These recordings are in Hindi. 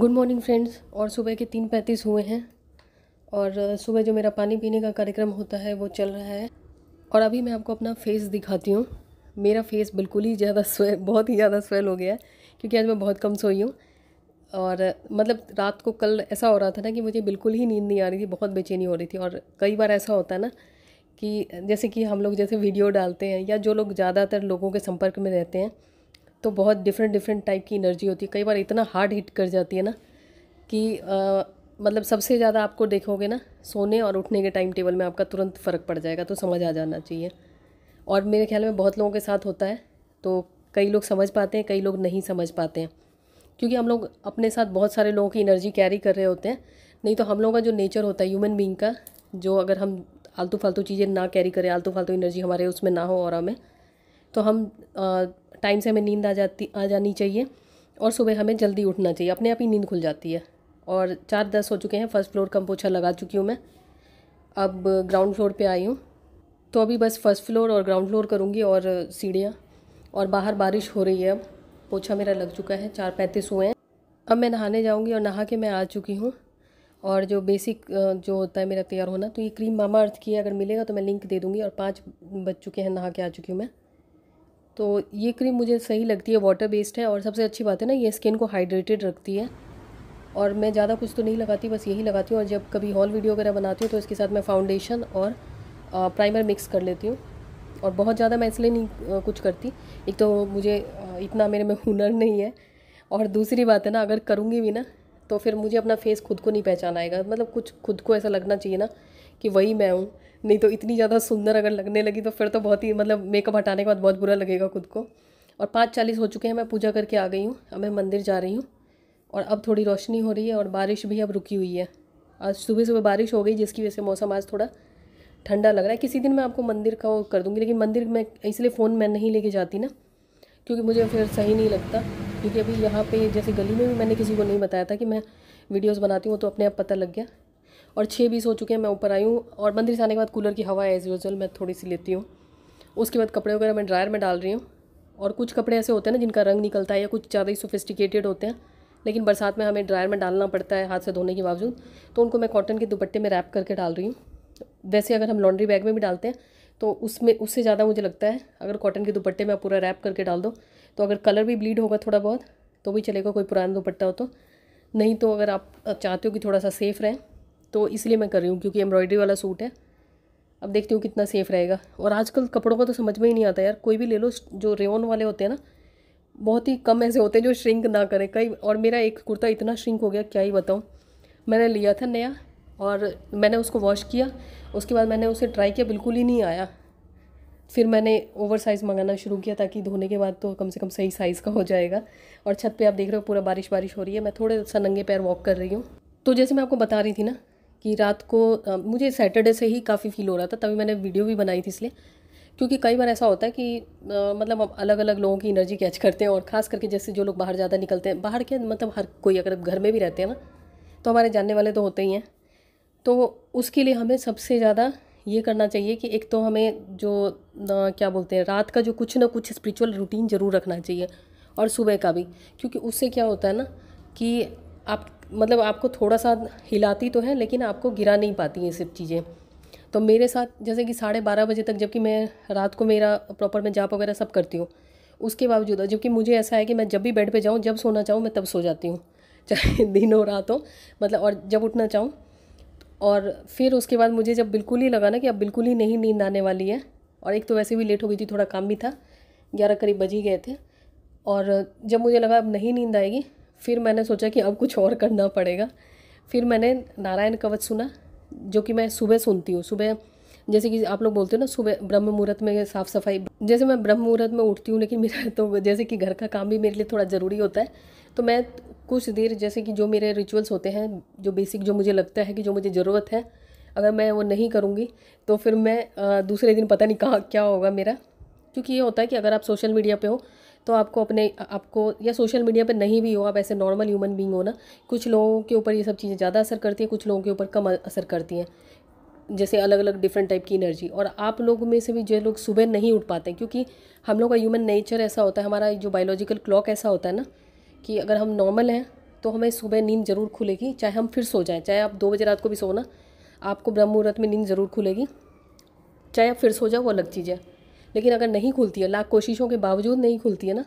गुड मॉर्निंग फ्रेंड्स और सुबह के तीन पैंतीस हुए हैं और सुबह जो मेरा पानी पीने का कार्यक्रम होता है वो चल रहा है और अभी मैं आपको अपना फेस दिखाती हूँ मेरा फेस बिल्कुल ही ज़्यादा स्वेल बहुत ही ज़्यादा स्वेल हो गया है क्योंकि आज मैं बहुत कम सोई हूँ और मतलब रात को कल ऐसा हो रहा था ना कि मुझे बिल्कुल ही नींद नहीं आ रही थी बहुत बेचैनी हो रही थी और कई बार ऐसा होता है ना कि जैसे कि हम लोग जैसे वीडियो डालते हैं या जो लोग ज़्यादातर लोगों के संपर्क में रहते हैं तो बहुत डिफरेंट डिफरेंट टाइप की एनर्जी होती है कई बार इतना हार्ड हिट कर जाती है ना कि आ, मतलब सबसे ज़्यादा आपको देखोगे ना सोने और उठने के टाइम टेबल में आपका तुरंत फ़र्क पड़ जाएगा तो समझ आ जाना चाहिए और मेरे ख्याल में बहुत लोगों के साथ होता है तो कई लोग समझ पाते हैं कई लोग नहीं समझ पाते हैं क्योंकि हम लोग अपने साथ बहुत सारे लोगों की एनर्जी कैरी कर रहे होते हैं नहीं तो हम लोगों का जो नेचर होता है ह्यूमन बींग का जो अगर हम आलतू फालतू चीज़ें ना कैरी करें आलतू फालतू एनर्जी हमारे उसमें ना हो और हमें तो हम आ, टाइम से हमें नींद आ जाती आ जानी चाहिए और सुबह हमें जल्दी उठना चाहिए अपने आप ही नींद खुल जाती है और चार दस हो चुके हैं फर्स्ट फ्लोर का पोछा लगा चुकी हूँ मैं अब ग्राउंड फ्लोर पे आई हूँ तो अभी बस फर्स्ट फ्लोर और ग्राउंड फ्लोर करूँगी और सीढ़ियाँ और बाहर बारिश हो रही है अब पोछा मेरा लग चुका है चार पैंतीस हुए हैं अब मैं नहाने जाऊँगी और नहा के मैं आ चुकी हूँ और जो बेसिक जो होता है मेरा तैयार होना तो ये क्रीम मामा अर्थ की है अगर मिलेगा तो मैं लिंक दे दूँगी और पाँच बज चुके हैं नहा के आ चुकी हूँ मैं तो ये क्रीम मुझे सही लगती है वाटर बेस्ड है और सबसे अच्छी बात है ना ये स्किन को हाइड्रेटेड रखती है और मैं ज़्यादा कुछ तो नहीं लगाती बस यही लगाती हूँ और जब कभी हॉल वीडियो वगैरह बनाती हूँ तो इसके साथ मैं फाउंडेशन और प्राइमर मिक्स कर लेती हूँ और बहुत ज़्यादा मैं इसलिए नहीं कुछ करती एक तो मुझे इतना मेरे में हुनर नहीं है और दूसरी बात है ना अगर करूँगी भी ना तो फिर मुझे अपना फेस खुद को नहीं पहचान आएगा मतलब कुछ खुद को ऐसा लगना चाहिए ना कि वही मैं हूँ नहीं तो इतनी ज़्यादा सुंदर अगर लगने लगी तो फिर तो बहुत ही मतलब मेकअप हटाने के बाद बहुत बुरा लगेगा खुद को और पाँच चालीस हो चुके हैं मैं पूजा करके आ गई हूँ अब मैं मंदिर जा रही हूँ और अब थोड़ी रोशनी हो रही है और बारिश भी अब रुकी हुई है आज सुबह सुबह बारिश हो गई जिसकी वजह से मौसम आज थोड़ा ठंडा लग रहा है किसी दिन मैं आपको मंदिर का वो कर दूँगी लेकिन मंदिर मैं इसलिए फ़ोन मैं नहीं लेके जाती ना क्योंकि मुझे फिर सही नहीं लगता क्योंकि अभी यहाँ पे जैसे गली में भी मैंने किसी को नहीं बताया था कि मैं वीडियोस बनाती हूँ तो अपने आप पता लग गया और छः बीस हो चुके हैं मैं ऊपर आई हूँ और मंदिर से आने के बाद कूलर की हवा एज़ यूजल मैं थोड़ी सी लेती हूँ उसके बाद कपड़े वगैरह मैं ड्रायर में डाल रही हूँ और कुछ कपड़े ऐसे होते हैं ना जिनका रंग निकलता है या कुछ ज़्यादा ही सोफिस्टिकेटेड होते हैं लेकिन बरसात में हमें ड्रायर में डालना पड़ता है हाथ से धोने के बावजूद तो उनको मैं कॉटन के दुपट्टे में रैप करके डाल रही हूँ वैसे अगर हम लॉन्ड्री बैग में भी डालते हैं तो उसमें उससे ज़्यादा मुझे लगता है अगर कॉटन के दुपट्टे में आप पूरा रैप करके डाल दो तो अगर कलर भी ब्लीड होगा थोड़ा बहुत तो भी चलेगा कोई पुराना दुपट्टा हो तो नहीं तो अगर आप चाहते हो कि थोड़ा सा सेफ़ रहें तो इसलिए मैं कर रही हूँ क्योंकि एम्ब्रॉयडरी वाला सूट है अब देखती हूँ कितना सेफ़ रहेगा और आजकल कपड़ों का तो समझ में ही नहीं आता यार कोई भी ले लो जो रेवन वाले होते हैं ना बहुत ही कम ऐसे होते हैं जो श्रिंक ना करें कई और मेरा एक कुर्ता इतना श्रिंक हो गया क्या ही बताऊँ मैंने लिया था नया और मैंने उसको वॉश किया उसके बाद मैंने उसे ट्राई किया बिल्कुल ही नहीं आया फिर मैंने ओवर साइज़ मंगाना शुरू किया ताकि धोने के बाद तो कम से कम सही साइज़ का हो जाएगा और छत पे आप देख रहे हो पूरा बारिश बारिश हो रही है मैं थोड़े सा नंगे पैर वॉक कर रही हूँ तो जैसे मैं आपको बता रही थी ना कि रात को आ, मुझे सैटरडे से ही काफ़ी फील हो रहा था तभी मैंने वीडियो भी बनाई थी इसलिए क्योंकि कई बार ऐसा होता है कि आ, मतलब हम अलग अलग लोगों की एनर्जी कैच करते हैं और ख़ास करके जैसे जो लोग बाहर ज़्यादा निकलते हैं बाहर के मतलब हर कोई अगर घर में भी रहते हैं ना तो हमारे जानने वाले तो होते ही हैं तो उसके लिए हमें सबसे ज़्यादा ये करना चाहिए कि एक तो हमें जो क्या बोलते हैं रात का जो कुछ ना कुछ स्पिरिचुअल रूटीन ज़रूर रखना चाहिए और सुबह का भी क्योंकि उससे क्या होता है ना कि आप मतलब आपको थोड़ा सा हिलाती तो है लेकिन आपको गिरा नहीं पाती ये सब चीज़ें तो मेरे साथ जैसे कि साढ़े बारह बजे तक जबकि मैं रात को मेरा प्रॉपर मैं जाप वगैरह सब करती हूँ उसके बावजूद जबकि मुझे ऐसा है कि मैं जब भी बेड पे जाऊँ जब सोना चाहूँ मैं तब सो जाती हूँ चाहे दिन हो रात हो मतलब और जब उठना चाहूँ और फिर उसके बाद मुझे जब बिल्कुल ही लगा ना कि अब बिल्कुल ही नहीं नींद आने वाली है और एक तो वैसे भी लेट हो गई थी थोड़ा काम भी था ग्यारह करीब बज ही गए थे और जब मुझे लगा अब नहीं नींद आएगी फिर मैंने सोचा कि अब कुछ और करना पड़ेगा फिर मैंने नारायण कवच सुना जो कि मैं सुबह सुनती हूँ सुबह जैसे कि आप लोग बोलते हो ना सुबह ब्रह्म मुहूर्त में साफ़ सफाई जैसे मैं ब्रह्म मुहूर्त में उठती हूँ लेकिन मेरा तो जैसे कि घर का काम भी मेरे लिए थोड़ा ज़रूरी होता है तो मैं कुछ देर जैसे कि जो मेरे रिचुअल्स होते हैं जो बेसिक जो मुझे लगता है कि जो मुझे ज़रूरत है अगर मैं वो नहीं करूँगी तो फिर मैं दूसरे दिन पता नहीं कहाँ क्या होगा मेरा क्योंकि ये होता है कि अगर आप सोशल मीडिया पे हो तो आपको अपने आपको या सोशल मीडिया पे नहीं भी हो आप ऐसे नॉर्मल ह्यूमन बींग हो ना कुछ लोगों के ऊपर ये सब चीज़ें ज़्यादा असर करती हैं कुछ लोगों के ऊपर कम असर करती हैं जैसे अलग अलग डिफरेंट टाइप की एनर्जी और आप लोगों में से भी जो लोग सुबह नहीं उठ पाते क्योंकि हम लोग का ह्यूमन नेचर ऐसा होता है हमारा जो बायोलॉजिकल क्लॉक ऐसा होता है ना कि अगर हम नॉर्मल हैं तो हमें सुबह नींद ज़रूर खुलेगी चाहे हम फिर सो जाएं चाहे आप दो बजे रात को भी सोना आपको ब्रह्म मुहूर्त में नींद ज़रूर खुलेगी चाहे आप फिर सो जाओ वो अलग चीज़ है लेकिन अगर नहीं खुलती है लाख कोशिशों के बावजूद नहीं खुलती है ना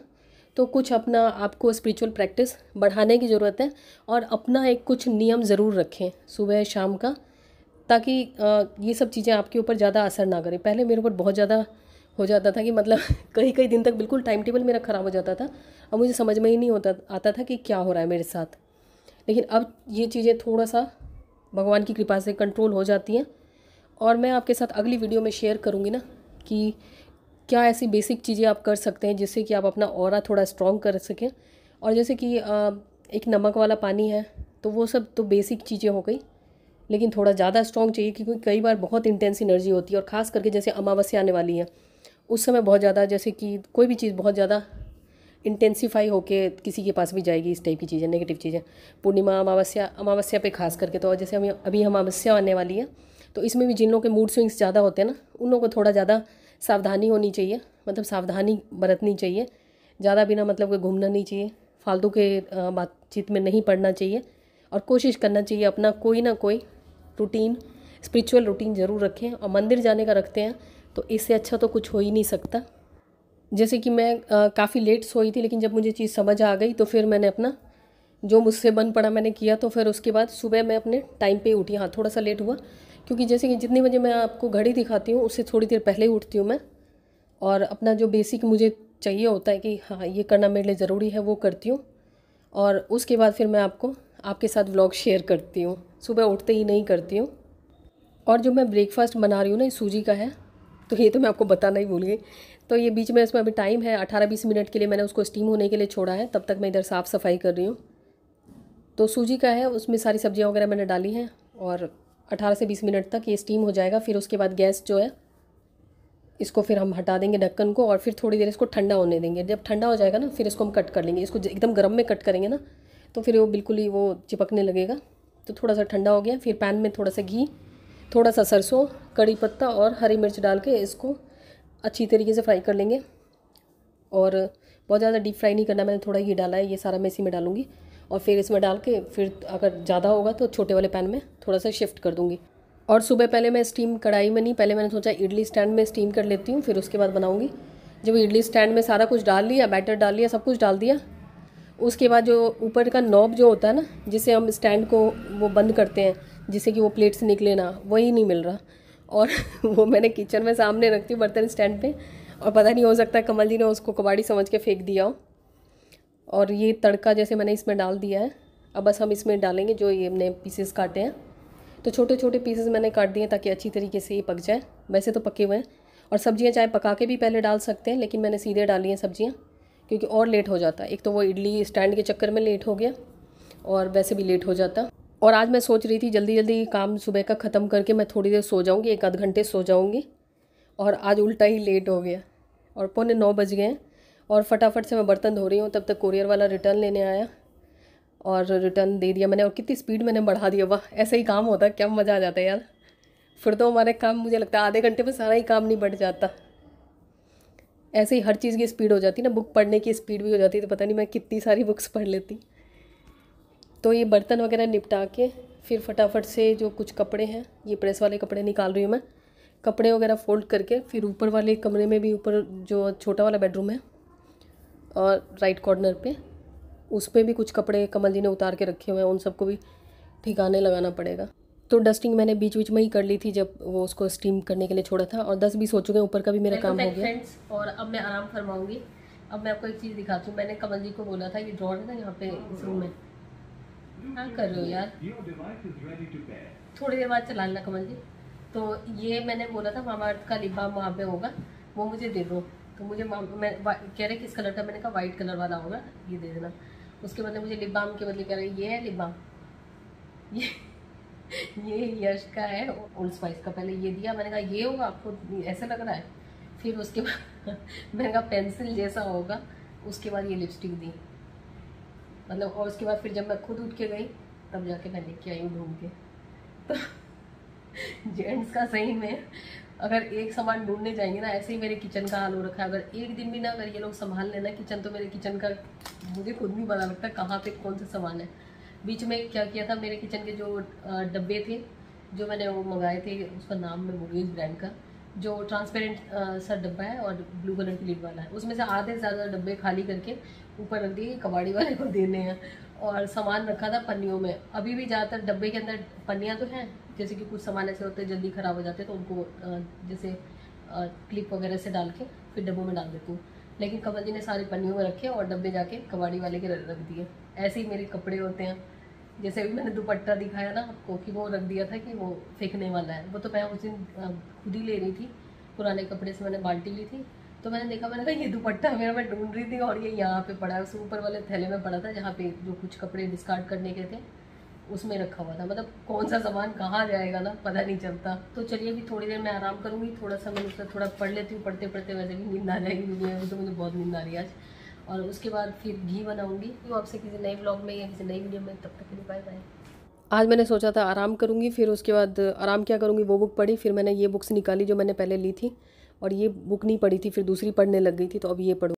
तो कुछ अपना आपको स्पिरिचुअल प्रैक्टिस बढ़ाने की ज़रूरत है और अपना एक कुछ नियम ज़रूर रखें सुबह शाम का ताकि ये सब चीज़ें आपके ऊपर ज़्यादा असर ना करें पहले मेरे ऊपर बहुत ज़्यादा हो जाता था कि मतलब कई कई दिन तक बिल्कुल टाइम टेबल मेरा ख़राब हो जाता था और मुझे समझ में ही नहीं होता आता था कि क्या हो रहा है मेरे साथ लेकिन अब ये चीज़ें थोड़ा सा भगवान की कृपा से कंट्रोल हो जाती हैं और मैं आपके साथ अगली वीडियो में शेयर करूँगी ना कि क्या ऐसी बेसिक चीज़ें आप कर सकते हैं जिससे कि आप अपना और थोड़ा स्ट्रॉन्ग कर सकें और जैसे कि एक नमक वाला पानी है तो वो सब तो बेसिक चीज़ें हो गई लेकिन थोड़ा ज़्यादा स्ट्रॉन्ग चाहिए क्योंकि कई बार बहुत इंटेंस एनर्जी होती है और ख़ास करके जैसे अमावस्या आने वाली है उस समय बहुत ज़्यादा जैसे कि कोई भी चीज़ बहुत ज़्यादा इंटेंसीफाई होके किसी के पास भी जाएगी इस टाइप की चीज़ें नेगेटिव चीज़ें पूर्णिमा अमावस्या अमावस्या पे खास करके तो और जैसे हम अभी अमावस्या आने वाली है तो इसमें भी जिन लोगों के मूड स्विंग्स ज़्यादा होते हैं ना उन लोगों को थोड़ा ज़्यादा सावधानी होनी चाहिए मतलब सावधानी बरतनी चाहिए ज़्यादा बिना मतलब घूमना नहीं चाहिए फालतू के बातचीत में नहीं पढ़ना चाहिए और कोशिश करना चाहिए अपना कोई ना कोई रूटीन स्पिरिचुअल रूटीन ज़रूर रखें और मंदिर जाने का रखते हैं तो इससे अच्छा तो कुछ हो ही नहीं सकता जैसे कि मैं काफ़ी लेट सोई थी लेकिन जब मुझे चीज़ समझ आ गई तो फिर मैंने अपना जो मुझसे बन पड़ा मैंने किया तो फिर उसके बाद सुबह मैं अपने टाइम पे उठी हाँ थोड़ा सा लेट हुआ क्योंकि जैसे कि जितने बजे मैं आपको घड़ी दिखाती हूँ उससे थोड़ी देर पहले उठती हूँ मैं और अपना जो बेसिक मुझे चाहिए होता है कि हाँ ये करना मेरे लिए ज़रूरी है वो करती हूँ और उसके बाद फिर मैं आपको आपके साथ व्लॉग शेयर करती हूँ सुबह उठते ही नहीं करती हूँ और जो मैं ब्रेकफास्ट बना रही हूँ ना सूजी का है तो ये तो मैं आपको बताना ही भूल गई तो ये बीच में इसमें अभी टाइम है अठारह बीस मिनट के लिए मैंने उसको स्टीम होने के लिए छोड़ा है तब तक मैं इधर साफ़ सफाई कर रही हूँ तो सूजी का है उसमें सारी सब्ज़ियाँ वगैरह मैंने डाली हैं और अठारह से बीस मिनट तक ये स्टीम हो जाएगा फिर उसके बाद गैस जो है इसको फिर हम हटा देंगे ढक्कन को और फिर थोड़ी देर इसको ठंडा होने देंगे जब ठंडा हो जाएगा ना फिर इसको हम कट कर लेंगे इसको एकदम गर्म में कट करेंगे ना तो फिर वो बिल्कुल ही वो चिपकने लगेगा तो थोड़ा सा ठंडा हो गया फिर पैन में थोड़ा सा घी थोड़ा सा सरसों कड़ी पत्ता और हरी मिर्च डाल के इसको अच्छी तरीके से फ्राई कर लेंगे और बहुत ज़्यादा डीप फ्राई नहीं करना मैंने थोड़ा ही डाला है ये सारा मैं इसी में डालूँगी और फिर इसमें डाल के फिर अगर ज़्यादा होगा तो छोटे वाले पैन में थोड़ा सा शिफ्ट कर दूँगी और सुबह पहले मैं स्टीम कढ़ाई में नहीं पहले मैंने सोचा इडली स्टैंड में स्टीम कर लेती हूँ फिर उसके बाद बनाऊँगी जब इडली स्टैंड में सारा कुछ डाल लिया बैटर डाल लिया सब कुछ डाल दिया उसके बाद जो ऊपर का नॉब जो होता है ना जिसे हम स्टैंड को वो बंद करते हैं जिससे कि वो प्लेट से निकले ना वही नहीं मिल रहा और वो मैंने किचन में सामने रखती हूँ बर्तन स्टैंड पे और पता नहीं हो सकता कमल जी ने उसको कबाड़ी समझ के फेंक दिया हो और ये तड़का जैसे मैंने इसमें डाल दिया है अब बस हम इसमें डालेंगे जो ये हमने पीसेस काटे हैं तो छोटे छोटे पीसेस मैंने काट दिए ताकि अच्छी तरीके से ये पक जाए वैसे तो पके हुए हैं और सब्ज़ियाँ चाहे पका के भी पहले डाल सकते हैं लेकिन मैंने सीधे डाली हैं सब्ज़ियाँ क्योंकि और लेट हो जाता एक तो वो इडली स्टैंड के चक्कर में लेट हो गया और वैसे भी लेट हो जाता और आज मैं सोच रही थी जल्दी जल्दी काम सुबह का ख़त्म करके मैं थोड़ी देर सो जाऊँगी एक आध घंटे सो जाऊँगी और आज उल्टा ही लेट हो गया और पौने नौ बज गए हैं और फटाफट से मैं बर्तन धो रही हूँ तब तक कुरियर वाला रिटर्न लेने आया और रिटर्न दे दिया मैंने और कितनी स्पीड मैंने बढ़ा दिया वाह ऐसा ही काम होता क्या मज़ा आ जाता है यार फिर तो हमारे काम मुझे लगता है आधे घंटे में सारा ही काम नहीं बढ़ जाता ऐसे ही हर चीज़ की स्पीड हो जाती ना बुक पढ़ने की स्पीड भी हो जाती तो पता नहीं मैं कितनी सारी बुक्स पढ़ लेती तो ये बर्तन वगैरह निपटा के फिर फटाफट से जो कुछ कपड़े हैं ये प्रेस वाले कपड़े निकाल रही हूँ मैं कपड़े वगैरह फोल्ड करके फिर ऊपर वाले कमरे में भी ऊपर जो छोटा वाला बेडरूम है और राइट कॉर्नर पे उस पर भी कुछ कपड़े कमल जी ने उतार के रखे हुए हैं उन सबको भी ठिकाने लगाना पड़ेगा तो डस्टिंग मैंने बीच बीच में ही कर ली थी जब वो उसको स्टीम करने के लिए छोड़ा था और दस बीस हो चुके हैं ऊपर का भी मेरा काम तो हो गया और अब मैं आराम फरमाऊँगी अब मैं आपको एक चीज़ दिखाती हूँ मैंने कमल जी को बोला था ये ड्रॉर है ना यहाँ पे इस रूम में हाँ, कर हो यार थोड़ी देर बाद चला लेना कमल जी तो ये मैंने बोला था मामा अर्थ का लिप वहाँ पे होगा वो मुझे दे दो तो मुझे मैं कह रहे किस कलर का मैंने कहा वाइट कलर वाला होगा ये दे देना उसके बदले मुझे लिबाम के बदले कह रहे ये है लिबाम ये ये यश का है ओल्ड स्पाइस का पहले ये दिया मैंने कहा ये होगा आपको ऐसा लग रहा है फिर उसके बाद मैंने कहा पेंसिल जैसा होगा उसके बाद ये लिपस्टिक दी मतलब और उसके बाद फिर जब मैं खुद उठ के गई तब जाके मैं लेके आई हूँ ढूंढ के तो जेंट्स का सही में अगर एक सामान ढूंढने जाएंगे ना ऐसे ही मेरे किचन का हाल हो रखा है अगर एक दिन भी ना अगर ये लोग संभाल लेना किचन तो मेरे किचन का मुझे खुद नहीं पता लगता कहाँ पे कौन सा सामान है बीच में क्या किया था मेरे किचन के जो डब्बे थे जो मैंने वो मंगाए थे उसका नाम मैं भूल गई ब्रांड का जो ट्रांसपेरेंट सर डब्बा है और ब्लू कलर की लिड वाला है उसमें से आधे से ज़्यादा डब्बे खाली करके ऊपर रख दिए कबाड़ी वाले को देने हैं और सामान रखा था पन्नियों में अभी भी ज़्यादातर डब्बे के अंदर पन्नियाँ तो हैं जैसे कि कुछ सामान ऐसे होते हैं जल्दी ख़राब हो जाते हैं तो उनको जैसे क्लिप वगैरह से डाल के फिर डब्बों में डाल देती हूँ लेकिन कमल जी ने सारी पन्नियों में रखे और डब्बे जाके कबाड़ी वाले के रख दिए ऐसे ही मेरे कपड़े होते हैं जैसे अभी मैंने दुपट्टा दिखाया ना आपको कि वो रख दिया था कि वो फेंकने वाला है वो तो मैं उस दिन खुद ही ले रही थी पुराने कपड़े से मैंने बाल्टी ली थी तो मैंने देखा मैंने कहा ये दुपट्टा मेरा मैं ढूंढ रही थी और ये यहाँ पे पड़ा है उस ऊपर वाले थैले में पड़ा था जहाँ पे जो कुछ कपड़े डिस्कार्ड करने के थे उसमें रखा हुआ था मतलब कौन सा सामान कहाँ जाएगा ना पता नहीं चलता तो चलिए अभी थोड़ी देर मैं आराम करूँगी थोड़ा सा मैं उसका थोड़ा पढ़ लेती हूँ पढ़ते पढ़ते वैसे भी नींद आ जाएगी मुझे तो मुझे बहुत नींद आ रही है आज और उसके बाद फिर घी बनाऊँगी तो आपसे किसी नए ब्लॉग में या किसी नई वीडियो में तब तक के लिए बाय बाय आज मैंने सोचा था आराम करूँगी फिर उसके बाद आराम क्या करूँगी वो बुक पढ़ी फिर मैंने ये बुक्स निकाली जो मैंने पहले ली थी और ये बुक नहीं पढ़ी थी फिर दूसरी पढ़ने लग गई थी तो अब ये पढ़ूँ